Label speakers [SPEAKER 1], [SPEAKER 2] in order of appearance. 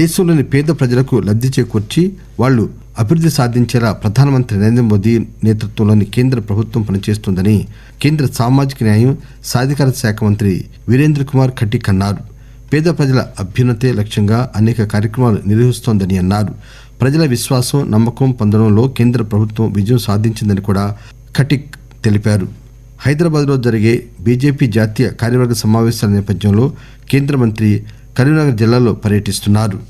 [SPEAKER 1] దేశంలోని పేద ప్రజలకు లబ్ది చేకూర్చి వాళ్లు అభివృద్ది సాధించేలా ప్రధానమంత్రి నరేంద్రమోదీ నేతృత్వంలోని కేంద్ర ప్రభుత్వం పనిచేస్తోందని కేంద్ర సామాజిక న్యాయం సాధికారత శాఖ మంత్రి వీరేంద్ర కుమార్ ఖట్టిక్ అన్నారు పేద ప్రజల అభ్యున్నతే లక్ష్యంగా అనేక కార్యక్రమాలు నిర్వహిస్తోందని అన్నారు ప్రజల విశ్వాసం నమ్మకం పొందడంలో కేంద్ర ప్రభుత్వం విజయం సాధించిందని కూడా ఖటిక్ తెలిపారు హైదరాబాద్లో జరిగే బీజేపీ జాతీయ కార్యవర్గ సమావేశాల నేపథ్యంలో కేంద్ర మంత్రి కరీంనగర్ జిల్లాలో పర్యటిస్తున్నారు